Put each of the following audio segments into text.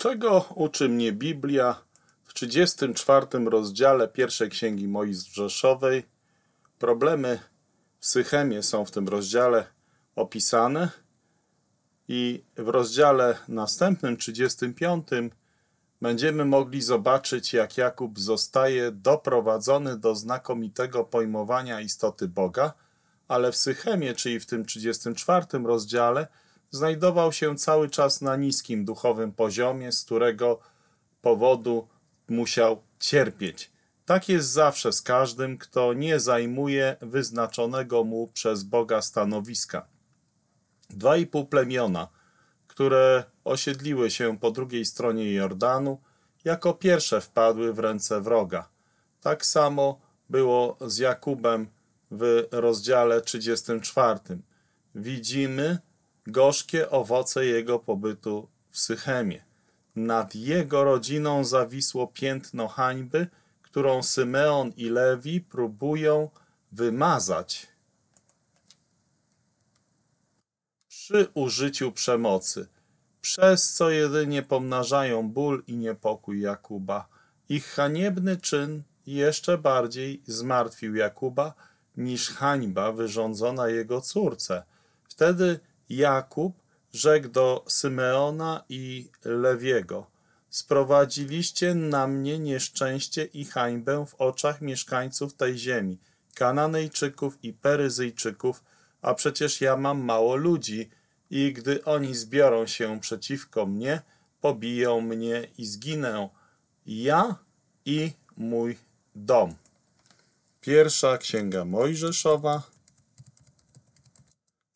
Czego uczy mnie Biblia w 34 rozdziale pierwszej księgi Mojżeszowej? Problemy w Sychemie są w tym rozdziale opisane i w rozdziale następnym, 35, będziemy mogli zobaczyć, jak Jakub zostaje doprowadzony do znakomitego pojmowania istoty Boga, ale w Sychemie, czyli w tym 34 rozdziale, znajdował się cały czas na niskim duchowym poziomie, z którego powodu musiał cierpieć. Tak jest zawsze z każdym, kto nie zajmuje wyznaczonego mu przez Boga stanowiska. Dwa i pół plemiona, które osiedliły się po drugiej stronie Jordanu, jako pierwsze wpadły w ręce wroga. Tak samo było z Jakubem w rozdziale 34. Widzimy, gorzkie owoce jego pobytu w Sychemie. Nad jego rodziną zawisło piętno hańby, którą Symeon i Lewi próbują wymazać przy użyciu przemocy, przez co jedynie pomnażają ból i niepokój Jakuba. Ich haniebny czyn jeszcze bardziej zmartwił Jakuba niż hańba wyrządzona jego córce. Wtedy Jakub rzekł do Symeona i Lewiego, sprowadziliście na mnie nieszczęście i hańbę w oczach mieszkańców tej ziemi, Kananejczyków i Peryzyjczyków, a przecież ja mam mało ludzi i gdy oni zbiorą się przeciwko mnie, pobiją mnie i zginę, ja i mój dom. Pierwsza Księga Mojżeszowa,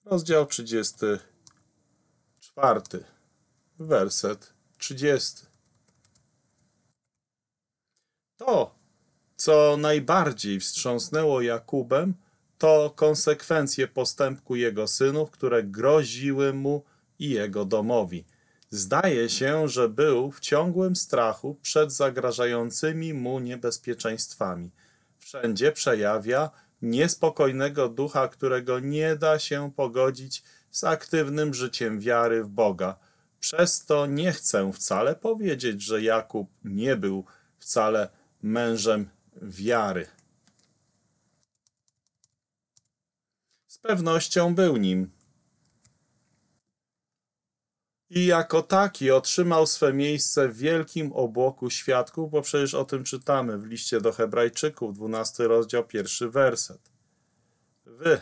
rozdział 34, werset 30. To, co najbardziej wstrząsnęło Jakubem, to konsekwencje postępku jego synów, które groziły mu i jego domowi. Zdaje się, że był w ciągłym strachu przed zagrażającymi mu niebezpieczeństwami. Wszędzie przejawia niespokojnego ducha, którego nie da się pogodzić z aktywnym życiem wiary w Boga. Przez to nie chcę wcale powiedzieć, że Jakub nie był wcale mężem wiary. Z pewnością był nim i jako taki otrzymał swe miejsce w wielkim obłoku świadków, bo przecież o tym czytamy w liście do Hebrajczyków, 12 rozdział, pierwszy werset. W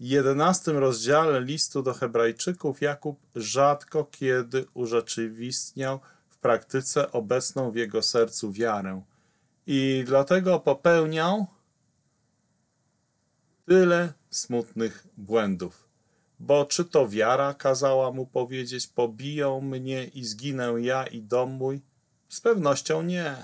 11 rozdziale listu do Hebrajczyków Jakub rzadko kiedy urzeczywistniał w praktyce obecną w jego sercu wiarę i dlatego popełniał tyle smutnych błędów bo czy to wiara kazała mu powiedzieć, pobiją mnie i zginę ja i dom mój? Z pewnością nie.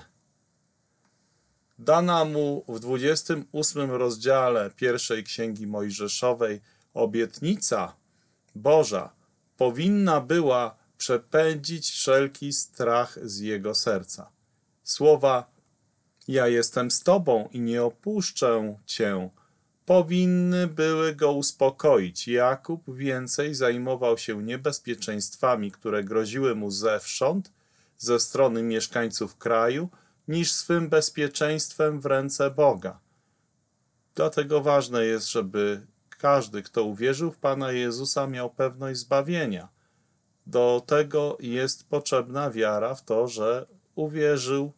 Dana mu w 28 rozdziale pierwszej Księgi Mojżeszowej obietnica Boża powinna była przepędzić wszelki strach z jego serca. Słowa ja jestem z Tobą i nie opuszczę Cię, powinny były go uspokoić. Jakub więcej zajmował się niebezpieczeństwami, które groziły mu zewsząd, ze strony mieszkańców kraju, niż swym bezpieczeństwem w ręce Boga. Dlatego ważne jest, żeby każdy, kto uwierzył w Pana Jezusa, miał pewność zbawienia. Do tego jest potrzebna wiara w to, że uwierzył,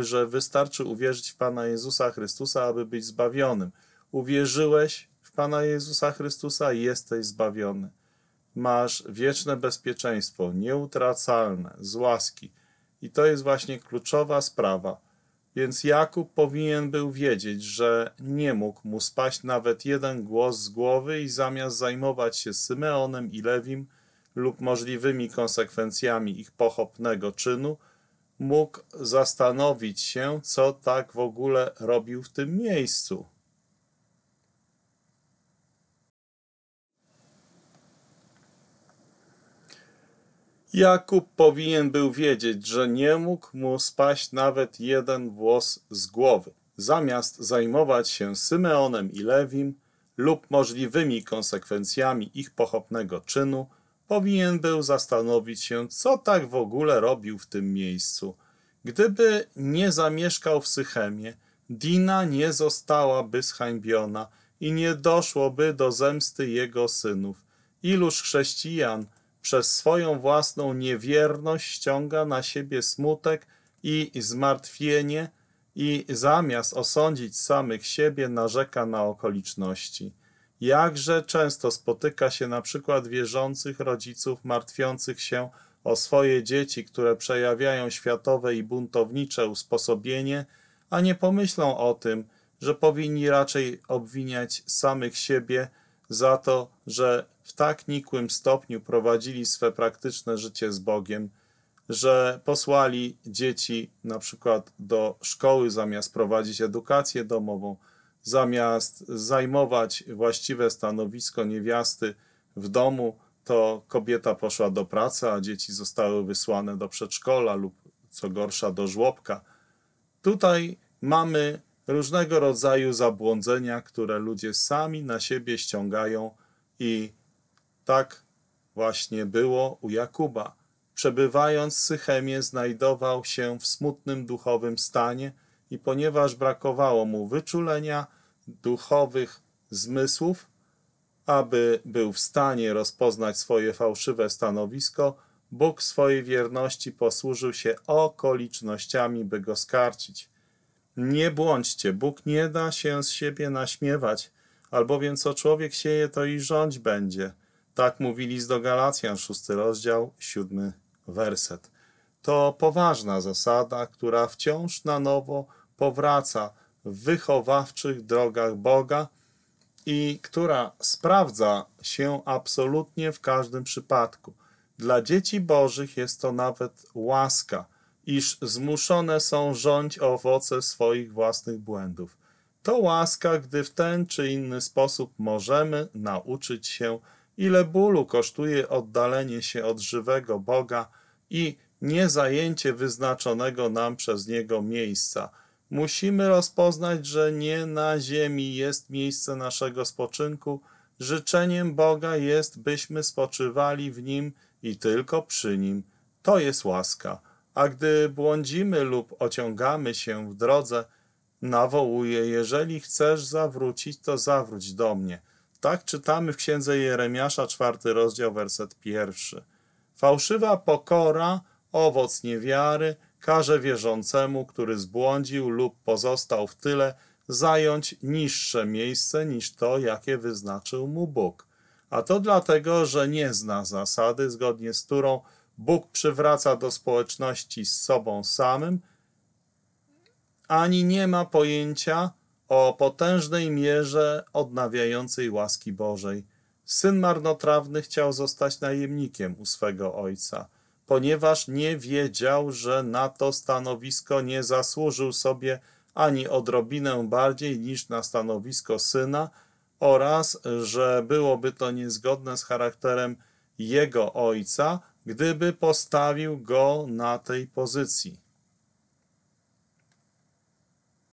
że wystarczy uwierzyć w Pana Jezusa Chrystusa, aby być zbawionym uwierzyłeś w Pana Jezusa Chrystusa i jesteś zbawiony. Masz wieczne bezpieczeństwo, nieutracalne, z łaski. I to jest właśnie kluczowa sprawa. Więc Jakub powinien był wiedzieć, że nie mógł mu spaść nawet jeden głos z głowy i zamiast zajmować się Symeonem i Lewim lub możliwymi konsekwencjami ich pochopnego czynu, mógł zastanowić się, co tak w ogóle robił w tym miejscu. Jakub powinien był wiedzieć, że nie mógł mu spaść nawet jeden włos z głowy. Zamiast zajmować się Symeonem i Lewim lub możliwymi konsekwencjami ich pochopnego czynu, powinien był zastanowić się, co tak w ogóle robił w tym miejscu. Gdyby nie zamieszkał w Sychemie, Dina nie zostałaby zhańbiona i nie doszłoby do zemsty jego synów. Iluż chrześcijan – przez swoją własną niewierność ściąga na siebie smutek i zmartwienie i zamiast osądzić samych siebie narzeka na okoliczności. Jakże często spotyka się na przykład wierzących rodziców martwiących się o swoje dzieci, które przejawiają światowe i buntownicze usposobienie, a nie pomyślą o tym, że powinni raczej obwiniać samych siebie, za to, że w tak nikłym stopniu prowadzili swe praktyczne życie z Bogiem, że posłali dzieci na przykład do szkoły zamiast prowadzić edukację domową, zamiast zajmować właściwe stanowisko niewiasty w domu, to kobieta poszła do pracy, a dzieci zostały wysłane do przedszkola lub co gorsza do żłobka. Tutaj mamy różnego rodzaju zabłądzenia, które ludzie sami na siebie ściągają i tak właśnie było u Jakuba. Przebywając w Sychemie znajdował się w smutnym duchowym stanie i ponieważ brakowało mu wyczulenia duchowych zmysłów, aby był w stanie rozpoznać swoje fałszywe stanowisko, Bóg swojej wierności posłużył się okolicznościami, by go skarcić. Nie błądźcie, Bóg nie da się z siebie naśmiewać, albowiem co człowiek sieje, to i rządź będzie. Tak mówili z do Galacjan, szósty rozdział, siódmy werset. To poważna zasada, która wciąż na nowo powraca w wychowawczych drogach Boga i która sprawdza się absolutnie w każdym przypadku. Dla dzieci Bożych jest to nawet łaska – iż zmuszone są rządź owoce swoich własnych błędów. To łaska, gdy w ten czy inny sposób możemy nauczyć się, ile bólu kosztuje oddalenie się od żywego Boga i niezajęcie wyznaczonego nam przez Niego miejsca. Musimy rozpoznać, że nie na ziemi jest miejsce naszego spoczynku. Życzeniem Boga jest, byśmy spoczywali w Nim i tylko przy Nim. To jest łaska a gdy błądzimy lub ociągamy się w drodze, nawołuje: Jeżeli chcesz zawrócić, to zawróć do mnie. Tak czytamy w księdze Jeremiasza, czwarty rozdział, werset pierwszy. Fałszywa pokora, owoc niewiary, każe wierzącemu, który zbłądził lub pozostał w tyle, zająć niższe miejsce niż to, jakie wyznaczył mu Bóg. A to dlatego, że nie zna zasady, zgodnie z którą Bóg przywraca do społeczności z sobą samym, ani nie ma pojęcia o potężnej mierze odnawiającej łaski Bożej. Syn marnotrawny chciał zostać najemnikiem u swego ojca, ponieważ nie wiedział, że na to stanowisko nie zasłużył sobie ani odrobinę bardziej niż na stanowisko syna, oraz że byłoby to niezgodne z charakterem jego ojca, gdyby postawił go na tej pozycji.